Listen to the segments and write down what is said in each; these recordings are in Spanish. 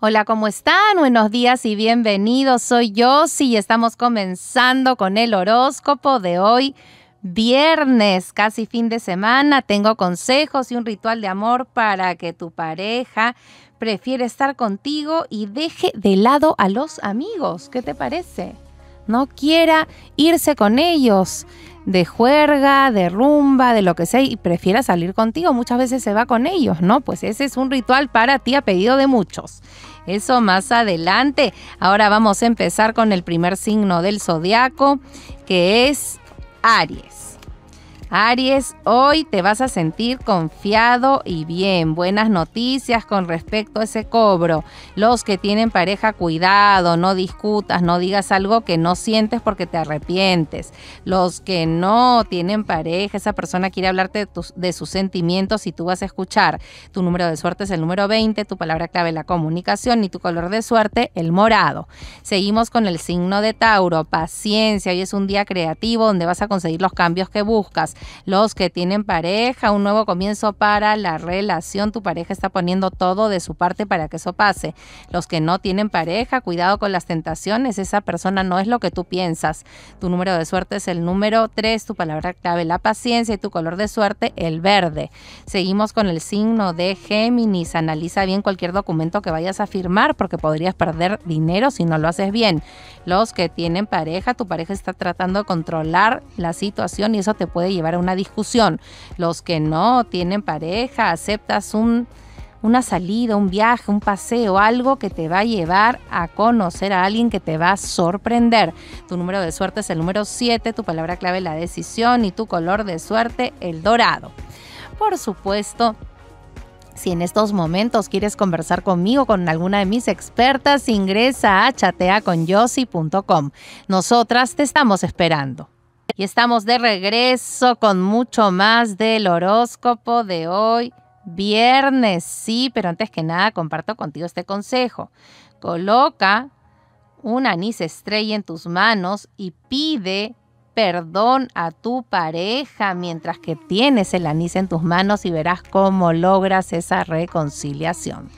Hola, ¿cómo están? Buenos días y bienvenidos. Soy Yossi y estamos comenzando con el horóscopo de hoy, viernes, casi fin de semana. Tengo consejos y un ritual de amor para que tu pareja prefiere estar contigo y deje de lado a los amigos. ¿Qué te parece? No quiera irse con ellos de juerga, de rumba, de lo que sea, y prefiera salir contigo, muchas veces se va con ellos, ¿no? Pues ese es un ritual para ti a pedido de muchos. Eso más adelante. Ahora vamos a empezar con el primer signo del zodiaco, que es Aries. Aries, hoy te vas a sentir confiado y bien. Buenas noticias con respecto a ese cobro. Los que tienen pareja, cuidado, no discutas, no digas algo que no sientes porque te arrepientes. Los que no tienen pareja, esa persona quiere hablarte de, sus sentimientos y tú vas a escuchar. Tu número de suerte es el número 20, tu palabra clave la comunicación y tu color de suerte el morado. Seguimos con el signo de Tauro, paciencia. Hoy es un día creativo donde vas a conseguir los cambios que buscas los que tienen pareja, un nuevo comienzo para la relación, tu pareja está poniendo todo de su parte para que eso pase. Los que no tienen pareja, cuidado con las tentaciones, esa persona no es lo que tú piensas. Tu número de suerte es el número 3, tu palabra clave la paciencia y tu color de suerte el verde. Seguimos con el signo de Géminis, analiza bien cualquier documento que vayas a firmar porque podrías perder dinero si no lo haces bien. Los que tienen pareja, tu pareja está tratando de controlar la situación y eso te puede llevar una discusión. Los que no tienen pareja, aceptas una salida, un viaje, un paseo, algo que te va a llevar a conocer a alguien que te va a sorprender. Tu número de suerte es el número 7, tu palabra clave la decisión y tu color de suerte el dorado. Por supuesto, si en estos momentos quieres conversar conmigo, con alguna de mis expertas, ingresa a chateaconyossi.com. Nosotras te estamos esperando. Y estamos de regreso con mucho más del horóscopo de hoy, viernes, sí, pero antes que nada comparto contigo este consejo. Coloca un anís estrella en tus manos y pide perdón a tu pareja mientras que tienes el anís en tus manos y verás cómo logras esa reconciliación.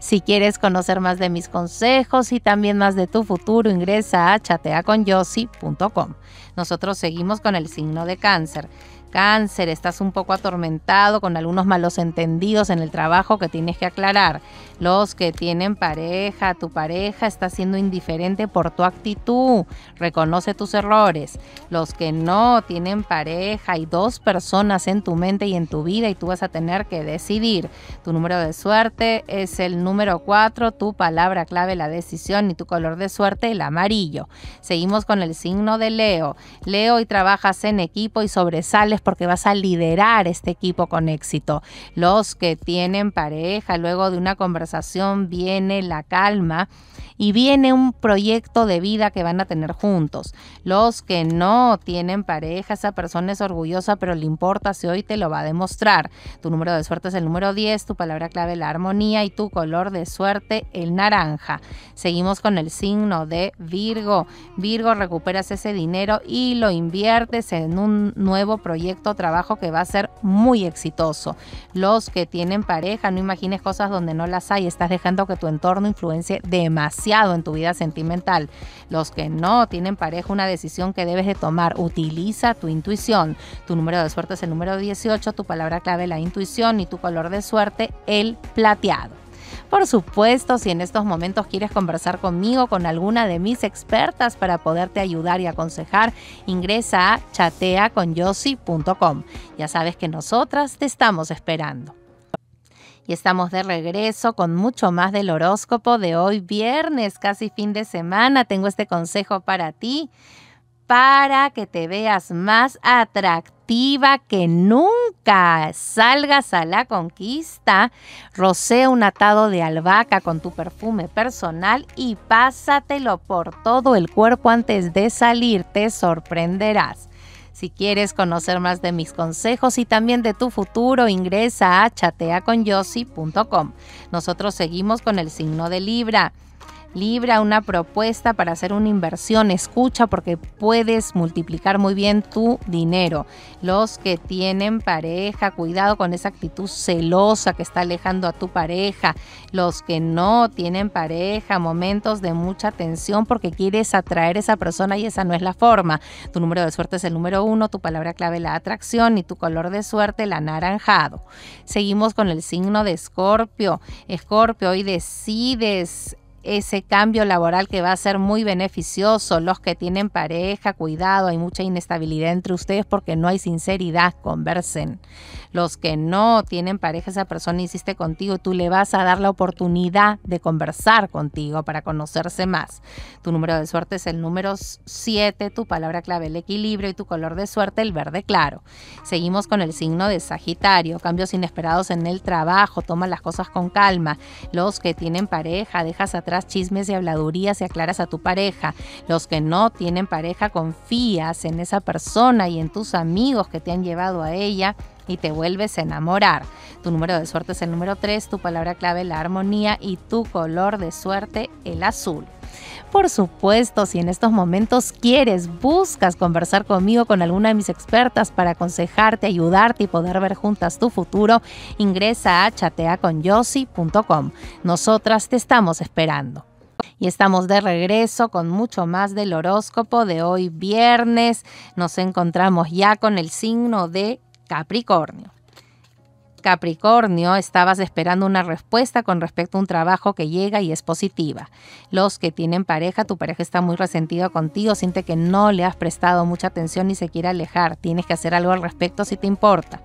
Si quieres conocer más de mis consejos y también más de tu futuro, ingresa a chateaconyossi.com. Nosotros seguimos con el signo de cáncer cáncer, estás un poco atormentado con algunos malos entendidos en el trabajo que tienes que aclarar. Los que tienen pareja, tu pareja está siendo indiferente por tu actitud, reconoce tus errores. Los que no tienen pareja, hay dos personas en tu mente y en tu vida y tú vas a tener que decidir. Tu número de suerte es el número cuatro, tu palabra clave la decisión y tu color de suerte el amarillo. Seguimos con el signo de Leo. Leo y trabajas en equipo y sobresales porque vas a liderar este equipo con éxito. Los que tienen pareja, luego de una conversación viene la calma y viene un proyecto de vida que van a tener juntos. Los que no tienen pareja, esa persona es orgullosa, pero le importa si hoy te lo va a demostrar. Tu número de suerte es el número 10, tu palabra clave la armonía y tu color de suerte el naranja. Seguimos con el signo de Virgo. Virgo, recuperas ese dinero y lo inviertes en un nuevo proyecto, trabajo que va a ser muy exitoso. Los que tienen pareja, no imagines cosas donde no las hay, estás dejando que tu entorno influencie más en tu vida sentimental. Los que no tienen pareja, una decisión que debes de tomar. Utiliza tu intuición. Tu número de suerte es el número 18, tu palabra clave la intuición y tu color de suerte el plateado. Por supuesto, si en estos momentos quieres conversar conmigo, con alguna de mis expertas para poderte ayudar y aconsejar, ingresa a chateaconyossi.com. Ya sabes que nosotras te estamos esperando y estamos de regreso con mucho más del horóscopo de hoy viernes, casi fin de semana. Tengo este consejo para ti, para que te veas más atractiva que nunca. Salgas a la conquista, rocea un atado de albahaca con tu perfume personal y pásatelo por todo el cuerpo antes de salir, te sorprenderás. Si quieres conocer más de mis consejos y también de tu futuro, ingresa a chateaconyossi.com. Nosotros seguimos con el signo de Libra. Libra, una propuesta para hacer una inversión. Escucha porque puedes multiplicar muy bien tu dinero. Los que tienen pareja, cuidado con esa actitud celosa que está alejando a tu pareja. Los que no tienen pareja, momentos de mucha tensión porque quieres atraer a esa persona y esa no es la forma. Tu número de suerte es el número uno, tu palabra clave la atracción y tu color de suerte el anaranjado. Seguimos con el signo de Escorpio. Escorpio, hoy decides ese cambio laboral que va a ser muy beneficioso. Los que tienen pareja, cuidado, hay mucha inestabilidad entre ustedes porque no hay sinceridad, conversen. Los que no tienen pareja, esa persona insiste contigo, tú le vas a dar la oportunidad de conversar contigo para conocerse más. Tu número de suerte es el número 7, tu palabra clave el equilibrio y tu color de suerte el verde claro. Seguimos con el signo de Sagitario, cambios inesperados en el trabajo, toma las cosas con calma. Los que tienen pareja, dejas atrás chismes y habladurías y aclaras a tu pareja. Los que no tienen pareja confías en esa persona y en tus amigos que te han llevado a ella y te vuelves a enamorar. Tu número de suerte es el número 3, tu palabra clave la armonía y tu color de suerte el azul por supuesto, si en estos momentos quieres, buscas conversar conmigo, con alguna de mis expertas para aconsejarte, ayudarte y poder ver juntas tu futuro, ingresa a chateaconyossi.com. Nosotras te estamos esperando. Y estamos de regreso con mucho más del horóscopo de hoy viernes. Nos encontramos ya con el signo de Capricornio. Capricornio, estabas esperando una respuesta con respecto a un trabajo que llega y es positiva. Los que tienen pareja, tu pareja está muy resentida contigo, siente que no le has prestado mucha atención y se quiere alejar. Tienes que hacer algo al respecto si te importa.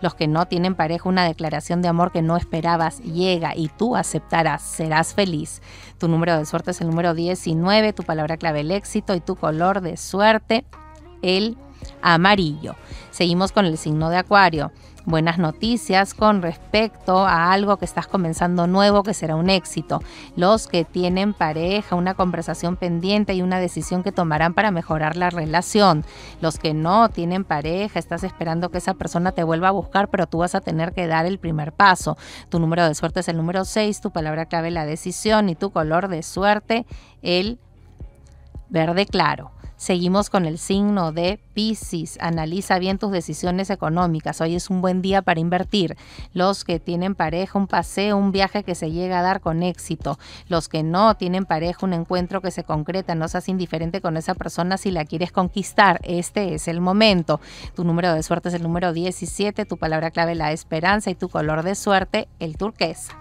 Los que no tienen pareja, una declaración de amor que no esperabas llega y tú aceptarás, serás feliz. Tu número de suerte es el número 19, tu palabra clave el éxito y tu color de suerte el amarillo. Seguimos con el signo de Acuario buenas noticias con respecto a algo que estás comenzando nuevo que será un éxito. Los que tienen pareja, una conversación pendiente y una decisión que tomarán para mejorar la relación. Los que no tienen pareja, estás esperando que esa persona te vuelva a buscar, pero tú vas a tener que dar el primer paso. Tu número de suerte es el número 6, tu palabra clave la decisión y tu color de suerte el verde claro. Seguimos con el signo de Pisces. Analiza bien tus decisiones económicas. Hoy es un buen día para invertir. Los que tienen pareja, un paseo, un viaje que se llega a dar con éxito. Los que no tienen pareja, un encuentro que se concreta. No seas indiferente con esa persona si la quieres conquistar. Este es el momento. Tu número de suerte es el número 17. Tu palabra clave la esperanza y tu color de suerte el turquesa.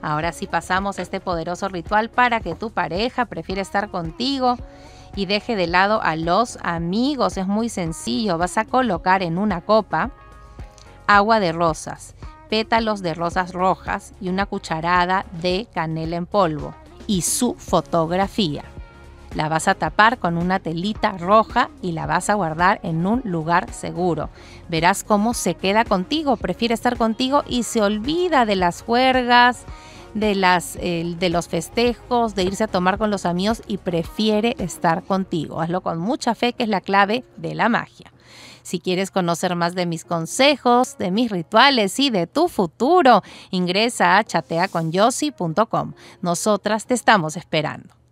Ahora sí pasamos este poderoso ritual para que tu pareja prefiera estar contigo y deje de lado a los amigos. Es muy sencillo. Vas a colocar en una copa agua de rosas, pétalos de rosas rojas y una cucharada de canela en polvo y su fotografía. La vas a tapar con una telita roja y la vas a guardar en un lugar seguro. Verás cómo se queda contigo, prefiere estar contigo y se olvida de las juergas de, las, de los festejos, de irse a tomar con los amigos y prefiere estar contigo. Hazlo con mucha fe, que es la clave de la magia. Si quieres conocer más de mis consejos, de mis rituales y de tu futuro, ingresa a chateaconyossi.com. Nosotras te estamos esperando.